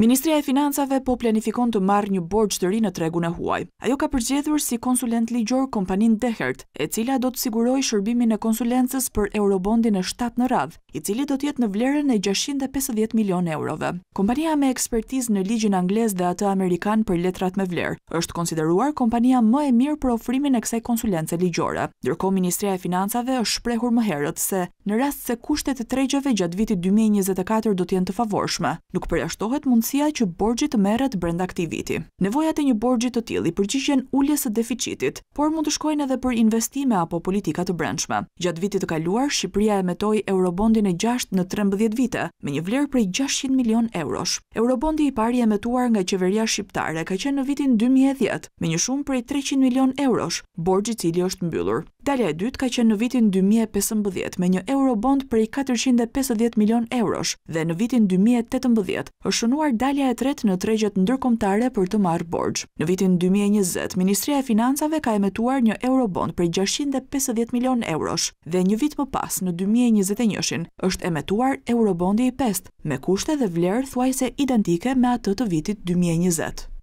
Ministria e Financave po planifikon të marrë një borç të ri në tregun e huaj. Ajo ka përgjedhur si konsulent ligjor kompanin Dehert, e cila do të siguroj shërbimin e konsulences për eurobondin e 7 në radhë, i cili do tjetë në vlerën e 650 milion eurove. Kompania me ekspertiz në ligjin angles dhe atë Amerikan për letrat me vlerë, është konsideruar kompania më e mirë për ofrimin e kësaj konsulence ligjore. Dyrko Ministria e Financave është shprehur më herët se në rast se kushtet e tregjeve gjatë vitit 2024 do tjenë të favorshme, nuk përjashtohet mundësia që borgjit të meret brenda këti viti. Nevojat e një borgjit të tili përgjishjen ulljes e deficitit, por mund të shkojnë edhe për investime apo politikat të brendshme. Gjatë vitit të kaluar, Shqipëria e metoj Eurobondin në 6 në 13 vite, me një vlerë prej 600 milion eurosh. Eurobondi i pari e metuar nga qeveria shqiptare ka qenë në vitin 2010, me një shumë prej 300 milion eurosh, borgjit cili është mbyllur. Italia e dytë ka qenë në vitin 2015 me një eurobond prej 450 milion eurosh dhe në vitin 2018 është shënuar dalja e tretë në tregjet ndërkomtare për të marrë borgjë. Në vitin 2020, Ministria e Financave ka emetuar një eurobond prej 650 milion eurosh dhe një vit më pas në 2021 është emetuar eurobondi i pest me kushte dhe vlerë thuajse identike me atë të vitit 2020.